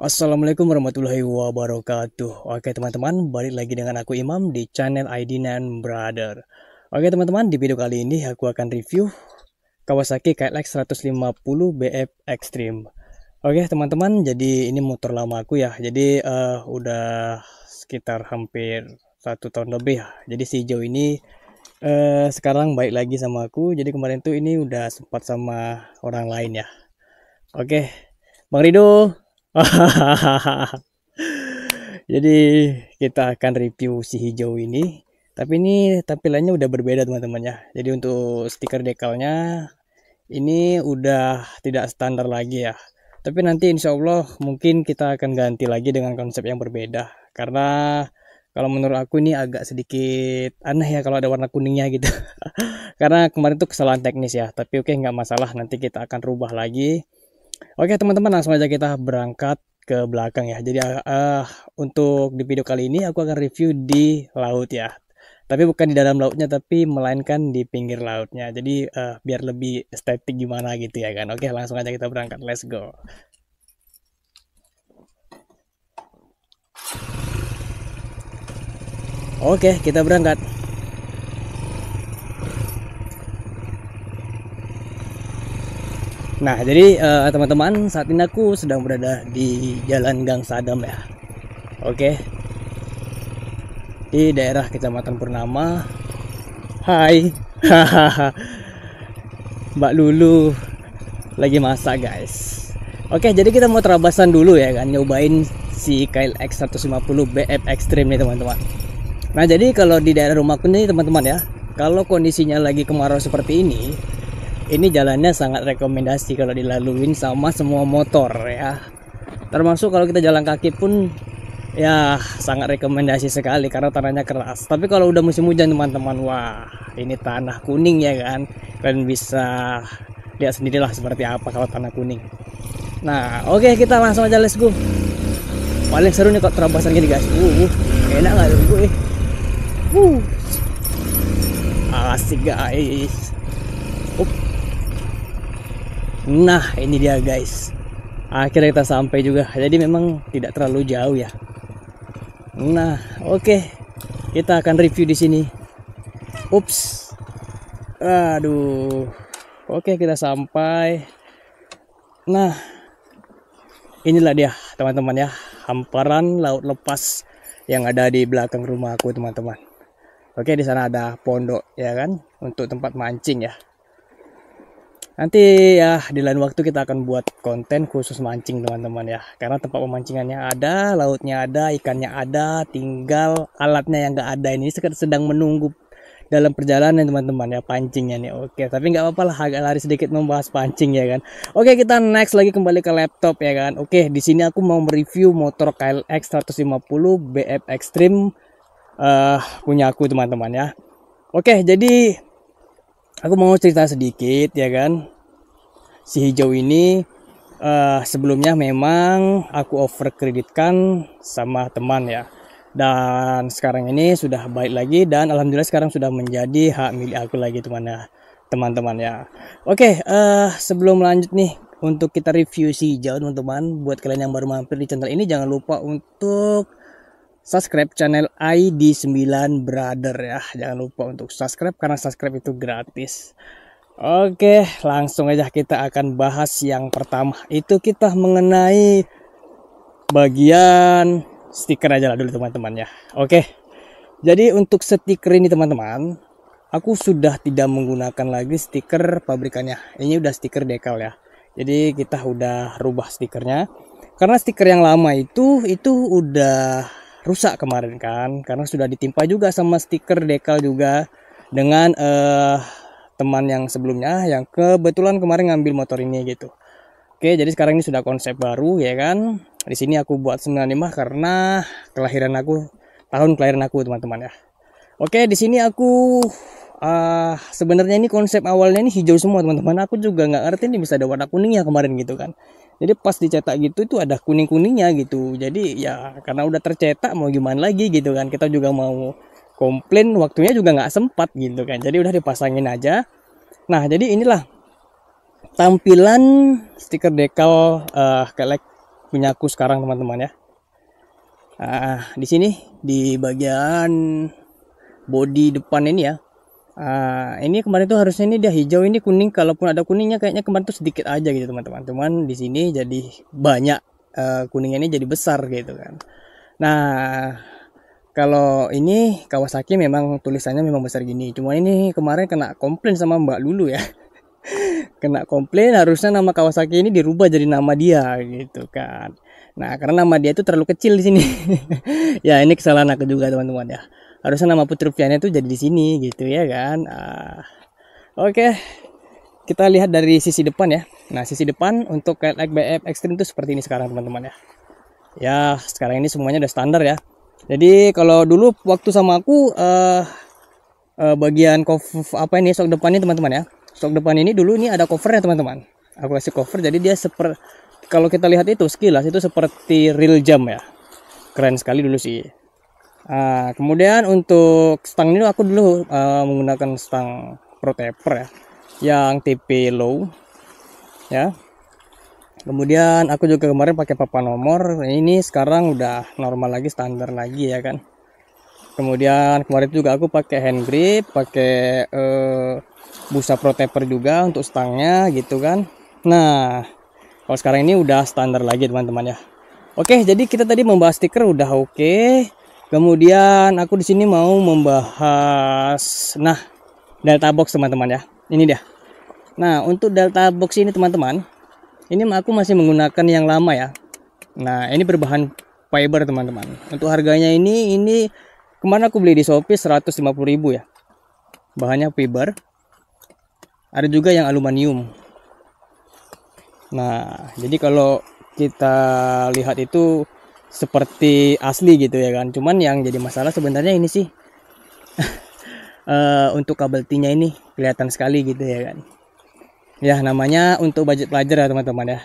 Assalamualaikum warahmatullahi wabarakatuh. Oke teman-teman, balik lagi dengan aku Imam di channel ID Nan Brother. Oke teman-teman, di video kali ini aku akan review Kawasaki KLX 150 BF Extreme. Oke teman-teman, jadi ini motor lama aku ya. Jadi uh, udah sekitar hampir satu tahun lebih ya. Jadi si Joe ini uh, sekarang baik lagi sama aku. Jadi kemarin tuh ini udah sempat sama orang lain ya. Oke, Bang Rido. Jadi kita akan review si hijau ini. Tapi ini tampilannya udah berbeda teman-teman ya. Jadi untuk stiker dekalnya ini udah tidak standar lagi ya. Tapi nanti insya Allah mungkin kita akan ganti lagi dengan konsep yang berbeda. Karena kalau menurut aku ini agak sedikit aneh ya kalau ada warna kuningnya gitu karena kemarin itu kesalahan teknis ya tapi oke nggak masalah nanti kita akan rubah lagi Oke teman-teman langsung aja kita berangkat ke belakang ya. Jadi uh, untuk di video kali ini aku akan review di laut ya. Tapi bukan di dalam lautnya tapi melainkan di pinggir lautnya. Jadi uh, biar lebih estetik gimana gitu ya kan. Oke langsung aja kita berangkat. Let's go. Oke kita berangkat. Nah, jadi eh, teman-teman, uh, saat ini aku sedang berada di Jalan Gang Sadam ya. Oke. Di daerah Kecamatan Purnama. Hai. Mbak Lulu lagi masak, guys. Oke, jadi kita mau terabasan dulu ya kan nyobain si KLX 150 BF Extreme nih, teman-teman. Nah, jadi kalau di daerah rumahku nih, teman-teman ya, kalau kondisinya lagi kemarau seperti ini, ini jalannya sangat rekomendasi kalau dilaluin sama semua motor ya termasuk kalau kita jalan kaki pun ya sangat rekomendasi sekali karena tanahnya keras tapi kalau udah musim hujan teman-teman wah ini tanah kuning ya kan kalian bisa lihat sendirilah seperti apa kalau tanah kuning nah oke okay, kita langsung aja let's go paling seru nih kok terobosan gini guys uh, uh enak gak tuh gue uh asik guys Nah ini dia guys Akhirnya kita sampai juga Jadi memang tidak terlalu jauh ya Nah oke okay. Kita akan review di sini Ups Aduh Oke okay, kita sampai Nah Inilah dia teman-teman ya Hamparan laut lepas Yang ada di belakang rumah aku teman-teman Oke okay, di sana ada pondok ya kan Untuk tempat mancing ya nanti ya di lain waktu kita akan buat konten khusus mancing teman-teman ya karena tempat pemancingannya ada lautnya ada ikannya ada tinggal alatnya yang nggak ada ini sedang menunggu dalam perjalanan teman-teman ya pancingnya nih oke tapi nggak apa-apa lah agak lari sedikit membahas pancing ya kan oke kita next lagi kembali ke laptop ya kan oke di sini aku mau mereview motor KLX 150 BF Extreme uh, punya aku teman-teman ya oke jadi aku mau cerita sedikit ya kan si hijau ini uh, sebelumnya memang aku over kreditkan sama teman ya dan sekarang ini sudah baik lagi dan alhamdulillah sekarang sudah menjadi hak milik aku lagi teman ya teman-teman ya oke uh, sebelum lanjut nih untuk kita review si hijau teman-teman buat kalian yang baru mampir di channel ini jangan lupa untuk subscribe channel ID9 Brother ya. Jangan lupa untuk subscribe karena subscribe itu gratis. Oke, langsung aja kita akan bahas yang pertama. Itu kita mengenai bagian stiker aja lah dulu teman-teman ya. Oke. Jadi untuk stiker ini teman-teman, aku sudah tidak menggunakan lagi stiker pabrikannya. Ini udah stiker dekal ya. Jadi kita udah rubah stikernya. Karena stiker yang lama itu itu udah rusak kemarin kan karena sudah ditimpa juga sama stiker dekal juga dengan uh, teman yang sebelumnya yang kebetulan kemarin ngambil motor ini gitu. Oke, jadi sekarang ini sudah konsep baru ya kan. Di sini aku buat 95 karena kelahiran aku tahun kelahiran aku teman-teman ya. Oke, di sini aku uh, sebenarnya ini konsep awalnya ini hijau semua teman-teman aku juga nggak ngerti ini bisa ada warna kuningnya kemarin gitu kan jadi pas dicetak gitu itu ada kuning kuningnya gitu jadi ya karena udah tercetak mau gimana lagi gitu kan kita juga mau komplain waktunya juga nggak sempat gitu kan jadi udah dipasangin aja nah jadi inilah tampilan stiker dekal uh, kelek punyaku sekarang teman-teman ya uh, di sini di bagian body depan ini ya uh, ini kemarin tuh harusnya ini dia hijau ini kuning kalaupun ada kuningnya kayaknya kemarin tuh sedikit aja gitu teman-teman cuman di sini jadi banyak uh, eh, kuningnya ini jadi besar gitu kan nah kalau ini Kawasaki memang tulisannya memang besar gini cuma ini kemarin kena komplain sama Mbak Lulu ya kena komplain harusnya nama Kawasaki ini dirubah jadi nama dia gitu kan nah karena nama dia itu terlalu kecil di sini ya ini kesalahan aku juga teman-teman ya harusnya nama Putri rupiahnya itu jadi di sini gitu ya kan uh, oke okay. kita lihat dari sisi depan ya nah sisi depan untuk KLX BF Extreme itu seperti ini sekarang teman-teman ya ya sekarang ini semuanya udah standar ya jadi kalau dulu waktu sama aku uh, uh, bagian cover apa ini sok depannya teman-teman ya sok depan ini dulu ini ada covernya teman-teman aku kasih cover jadi dia seperti kalau kita lihat itu sekilas itu seperti real jam ya keren sekali dulu sih Nah, kemudian untuk stang ini aku dulu uh, menggunakan stang protaper ya, yang TP low ya. Kemudian aku juga kemarin pakai papan nomor. Ini sekarang udah normal lagi, standar lagi ya kan. Kemudian kemarin juga aku pakai hand grip, pakai uh, busa protaper juga untuk stangnya gitu kan. Nah, kalau sekarang ini udah standar lagi teman-teman ya. Oke, jadi kita tadi membahas stiker udah oke. Okay. Kemudian aku di sini mau membahas nah delta box teman-teman ya. Ini dia. Nah, untuk delta box ini teman-teman, ini aku masih menggunakan yang lama ya. Nah, ini berbahan fiber teman-teman. Untuk harganya ini ini kemarin aku beli di Shopee 150.000 ya. Bahannya fiber. Ada juga yang aluminium. Nah, jadi kalau kita lihat itu seperti asli gitu ya kan cuman yang jadi masalah sebenarnya ini sih uh, untuk kabel T-nya ini kelihatan sekali gitu ya kan ya namanya untuk budget pelajar ya teman-teman ya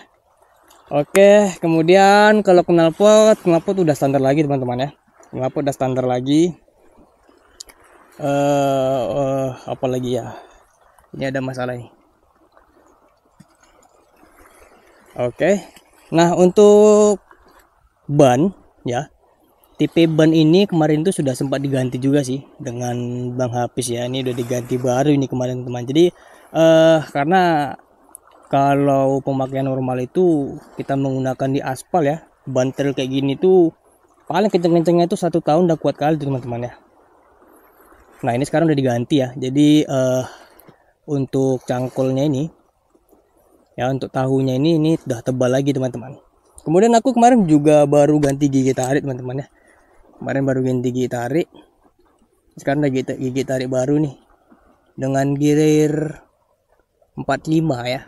oke kemudian kalau kenal pot kenal pot udah standar lagi teman-teman ya kenal pot udah standar lagi uh, uh, lagi ya ini ada masalah ini oke nah untuk ban ya tipe ban ini kemarin itu sudah sempat diganti juga sih dengan Bang habis ya ini udah diganti baru ini kemarin teman jadi eh, karena kalau pemakaian normal itu kita menggunakan di aspal ya ban trail kayak gini tuh paling kenceng-kencengnya itu satu tahun udah kuat kali teman-teman ya nah ini sekarang udah diganti ya jadi eh, untuk cangkulnya ini ya untuk tahunya ini ini udah tebal lagi teman-teman kemudian aku kemarin juga baru ganti gigi tarik teman-teman ya kemarin baru ganti gigi tarik sekarang ada gigi, tarik baru nih dengan gear 45 ya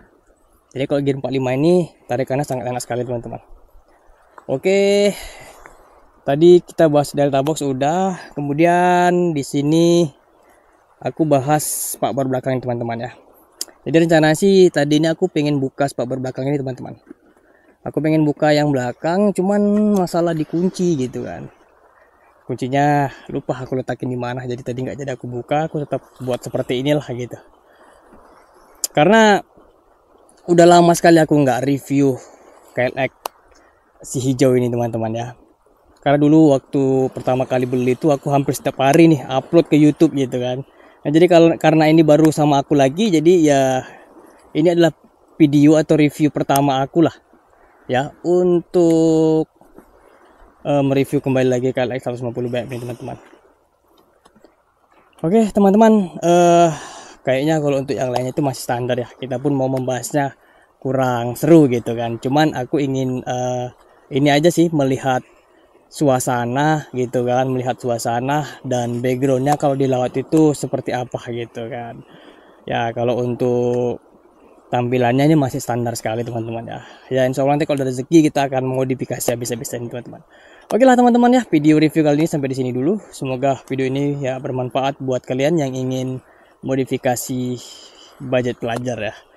jadi kalau gear 45 ini tarikannya sangat enak sekali teman-teman oke tadi kita bahas delta box udah kemudian di sini aku bahas spakbor belakangnya belakang teman-teman ya jadi rencana sih tadi ini aku pengen buka spakbor belakangnya belakang ini teman-teman aku pengen buka yang belakang cuman masalah dikunci gitu kan kuncinya lupa aku letakin di mana jadi tadi nggak jadi aku buka aku tetap buat seperti inilah gitu karena udah lama sekali aku nggak review KLX si hijau ini teman-teman ya karena dulu waktu pertama kali beli itu aku hampir setiap hari nih upload ke YouTube gitu kan nah, jadi kalau karena ini baru sama aku lagi jadi ya ini adalah video atau review pertama aku lah ya untuk uh, mereview kembali lagi KLX 150 BM teman-teman oke teman-teman uh, kayaknya kalau untuk yang lainnya itu masih standar ya kita pun mau membahasnya kurang seru gitu kan cuman aku ingin uh, ini aja sih melihat suasana gitu kan melihat suasana dan backgroundnya kalau di laut itu seperti apa gitu kan ya kalau untuk tampilannya ini masih standar sekali teman-teman ya ya insya Allah nanti kalau ada rezeki kita akan modifikasi habis-habisan teman-teman Oke lah teman-teman ya video review kali ini sampai di sini dulu semoga video ini ya bermanfaat buat kalian yang ingin modifikasi budget pelajar ya